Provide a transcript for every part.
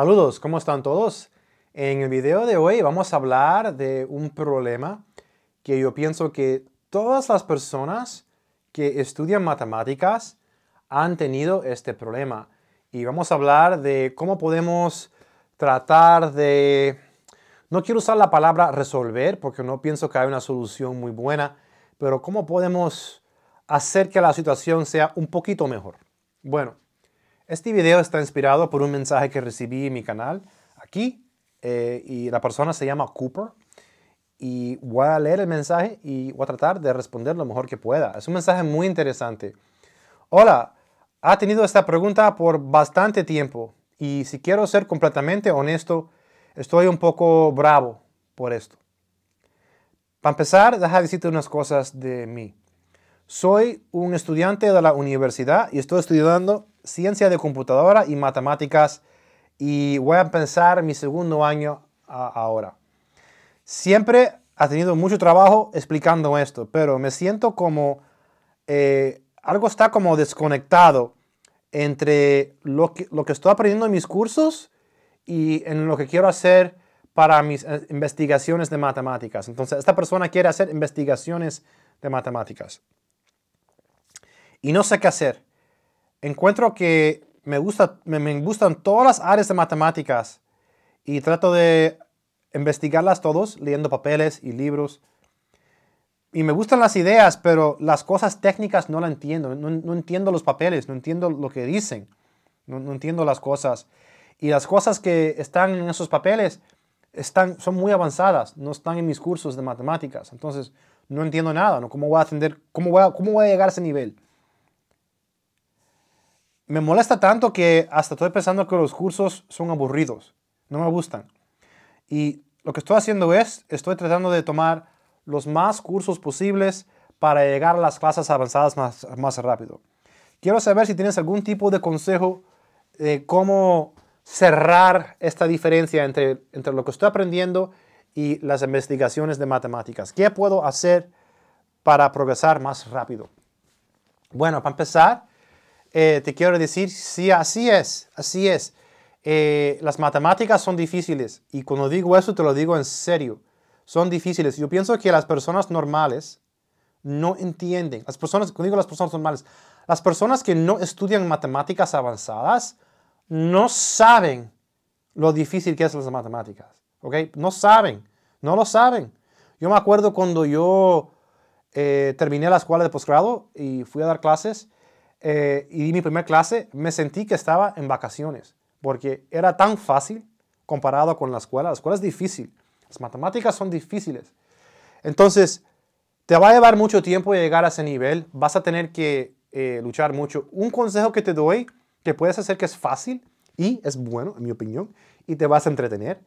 Saludos, ¿cómo están todos? En el video de hoy vamos a hablar de un problema que yo pienso que todas las personas que estudian matemáticas han tenido este problema. Y vamos a hablar de cómo podemos tratar de... No quiero usar la palabra resolver porque no pienso que hay una solución muy buena, pero cómo podemos hacer que la situación sea un poquito mejor. Bueno, este video está inspirado por un mensaje que recibí en mi canal aquí eh, y la persona se llama Cooper y voy a leer el mensaje y voy a tratar de responder lo mejor que pueda. Es un mensaje muy interesante. Hola, ha tenido esta pregunta por bastante tiempo y si quiero ser completamente honesto, estoy un poco bravo por esto. Para empezar, déjame decirte unas cosas de mí. Soy un estudiante de la universidad y estoy estudiando ciencia de computadora y matemáticas y voy a pensar mi segundo año ahora. Siempre ha tenido mucho trabajo explicando esto, pero me siento como eh, algo está como desconectado entre lo que, lo que estoy aprendiendo en mis cursos y en lo que quiero hacer para mis eh, investigaciones de matemáticas. Entonces, esta persona quiere hacer investigaciones de matemáticas. Y no sé qué hacer encuentro que me, gustan todas las áreas de matemáticas y trato de investigarlas todos leyendo papeles y libros. Y me gustan las ideas, pero las cosas técnicas no las entiendo. No, entiendo los papeles, no entiendo lo que dicen, no, entiendo las cosas. Y las cosas que están en esos papeles están, son muy avanzadas, no están en mis cursos de matemáticas. Entonces, no entiendo nada, ¿no? ¿Cómo voy a atender, cómo voy cómo voy a llegar a ese nivel? me molesta tanto que hasta estoy pensando que los cursos son aburridos, no me gustan. Y lo que estoy haciendo es, estoy tratando de tomar los más cursos posibles para llegar a las clases avanzadas más, más rápido. Quiero saber si tienes algún tipo de consejo de cómo cerrar esta diferencia entre, entre lo que estoy aprendiendo y las investigaciones de matemáticas. ¿Qué puedo hacer para progresar más rápido? Bueno, para empezar, eh, te quiero decir, sí, así es, así es. Eh, las matemáticas son difíciles y cuando digo eso te lo digo en serio. Son difíciles. Yo pienso que las personas normales no entienden. Las personas, cuando digo las personas normales, las personas que no estudian matemáticas avanzadas no saben lo difícil que es las matemáticas. ¿Ok? No saben. No lo saben. Yo me acuerdo cuando yo eh, terminé la escuela de posgrado y fui a dar clases. Eh, y mi primera clase, me sentí que estaba en vacaciones, porque era tan fácil comparado con la escuela. La escuela es difícil, las matemáticas son difíciles. Entonces, te va a llevar mucho tiempo llegar a ese nivel, vas a tener que eh, luchar mucho. Un consejo que te doy, que puedes hacer que es fácil y es bueno, en mi opinión, y te vas a entretener,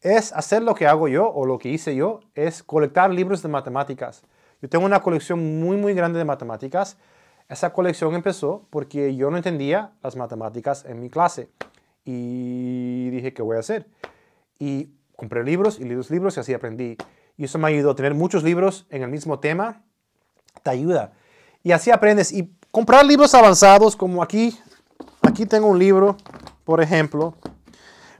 es hacer lo que hago yo o lo que hice yo, es colectar libros de matemáticas. Yo tengo una colección muy, muy grande de matemáticas. Esa colección empezó porque yo no entendía las matemáticas en mi clase y dije, ¿qué voy a hacer? Y compré libros y leí los libros y así aprendí. Y eso me ayudó. Tener muchos libros en el mismo tema te ayuda. Y así aprendes. Y comprar libros avanzados, como aquí, aquí tengo un libro, por ejemplo.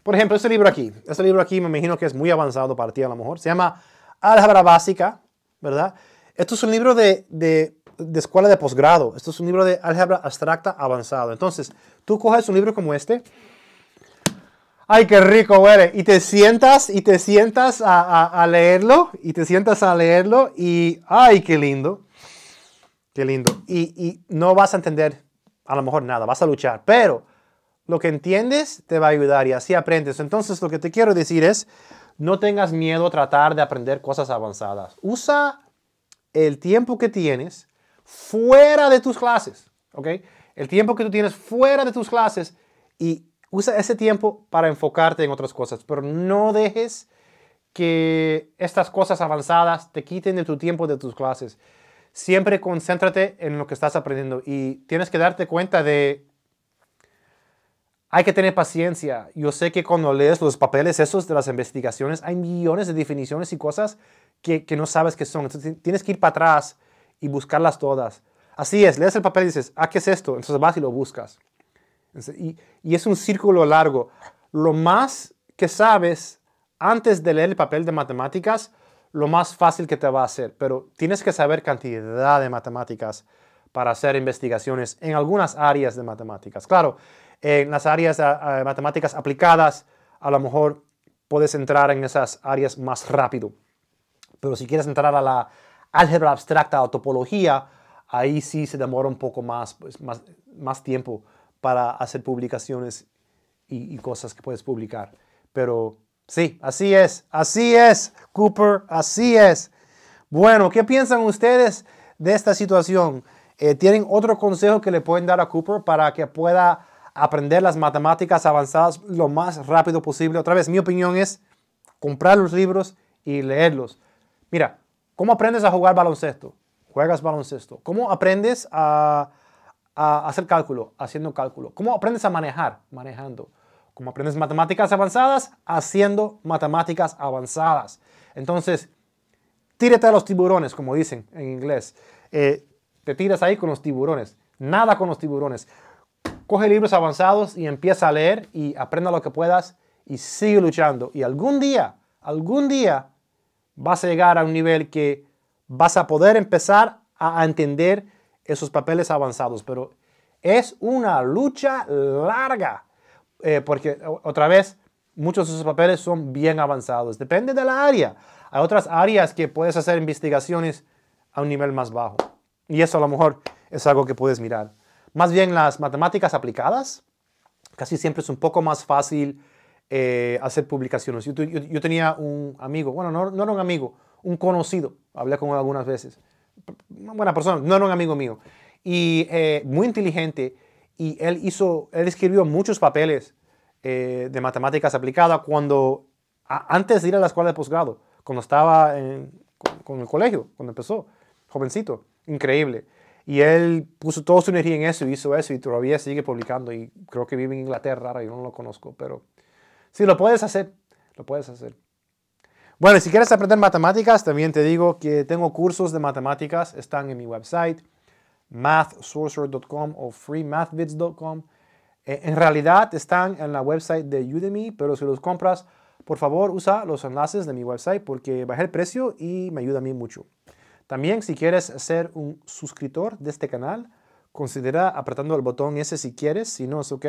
Por ejemplo, este libro aquí. Este libro aquí me imagino que es muy avanzado para ti a lo mejor. Se llama Álgebra Básica, ¿verdad? Esto es un libro de, de de escuela de posgrado. Esto es un libro de álgebra abstracta avanzado. Entonces, tú coges un libro como este. ¡Ay, qué rico huele! Y te sientas, y te sientas a, leerlo, y te sientas a leerlo, y ¡ay, qué lindo! ¡Qué lindo! Y, y no vas a entender a lo mejor nada, vas a luchar, pero lo que entiendes te va a ayudar y así aprendes. Entonces, lo que te quiero decir es, no tengas miedo a tratar de aprender cosas avanzadas. Usa el tiempo que tienes fuera de tus clases, ¿ok? El tiempo que tú tienes fuera de tus clases y usa ese tiempo para enfocarte en otras cosas, pero no dejes que estas cosas avanzadas te quiten de tu tiempo de tus clases. Siempre concéntrate en lo que estás aprendiendo y tienes que darte cuenta de hay que tener paciencia. Yo sé que cuando lees los papeles esos de las investigaciones, hay millones de definiciones y cosas que, no sabes qué son. Entonces, tienes que ir para atrás y buscarlas todas. Así es, lees el papel y dices, ah, ¿qué es esto? Entonces vas y lo buscas. Y, y es un círculo largo. Lo más que sabes antes de leer el papel de matemáticas, lo más fácil que te va a hacer, pero tienes que saber cantidad de matemáticas para hacer investigaciones en algunas áreas de matemáticas. Claro, en las áreas ah, ah, de matemáticas aplicadas, a lo mejor puedes entrar en esas áreas más rápido, pero si quieres entrar a la álgebra abstracta o topología, ahí sí se demora un poco más, pues, más, más, tiempo para hacer publicaciones y, cosas que puedes publicar. Pero sí, así es, así es, Cooper, así es. Bueno, ¿qué piensan ustedes de esta situación? Eh, ¿Tienen otro consejo que le pueden dar a Cooper para que pueda aprender las matemáticas avanzadas lo más rápido posible? Otra vez, mi opinión es comprar los libros y leerlos. Mira, ¿Cómo aprendes a jugar baloncesto? Juegas baloncesto. ¿Cómo aprendes a, hacer cálculo? Haciendo cálculo. ¿Cómo aprendes a manejar? Manejando. ¿Cómo aprendes matemáticas avanzadas? Haciendo matemáticas avanzadas. Entonces, tírate a los tiburones, como dicen en inglés. Eh, te tiras ahí con los tiburones. Nada con los tiburones. Coge libros avanzados y empieza a leer y aprenda lo que puedas y sigue luchando. Y algún día, algún día vas a llegar a un nivel que vas a poder empezar a entender esos papeles avanzados. Pero es una lucha larga, eh, porque otra vez, muchos de esos papeles son bien avanzados. Depende de la área. Hay otras áreas que puedes hacer investigaciones a un nivel más bajo. Y eso a lo mejor es algo que puedes mirar. Más bien las matemáticas aplicadas, casi siempre es un poco más fácil eh, hacer publicaciones. Yo, yo, tenía un amigo, bueno, no, no, era un amigo, un conocido, hablé con él algunas veces, una buena persona, no era un amigo mío, y eh, muy inteligente, y él hizo, él escribió muchos papeles eh, de matemáticas aplicadas cuando, antes de ir a la escuela de posgrado, cuando estaba en, con, el colegio, cuando empezó, jovencito, increíble. Y él puso toda su energía en eso, hizo eso y todavía sigue publicando y creo que vive en Inglaterra, yo no lo conozco, pero Sí, lo puedes hacer, lo puedes hacer. Bueno, si quieres aprender matemáticas, también te digo que tengo cursos de matemáticas, están en mi website, mathsorcerer.com o freemathvids.com. E, en realidad están en la website de Udemy, pero si los compras, por favor usa los enlaces de mi website porque bajé el precio y me ayuda a mí mucho. También si quieres ser un suscriptor de este canal, considera apretando el botón ese si quieres, si no es ok.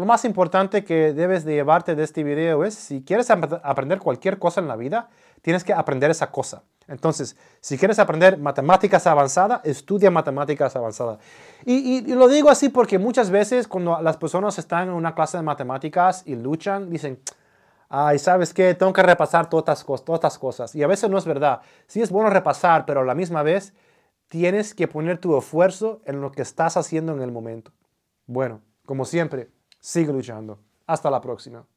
Lo más importante que debes de llevarte de este video es, si quieres aprender cualquier cosa en la vida, tienes que aprender esa cosa. Entonces, si quieres aprender matemáticas avanzadas, estudia matemáticas avanzadas. Y, lo digo así porque muchas veces cuando las personas están en una clase de matemáticas y luchan, dicen, ay, ¿sabes qué? Tengo que repasar todas todas estas cosas. Y a veces no es verdad. Sí es bueno repasar, pero a la misma vez tienes que poner tu esfuerzo en lo que estás haciendo en el momento. Bueno, como siempre. Sigue luchando. Hasta la próxima.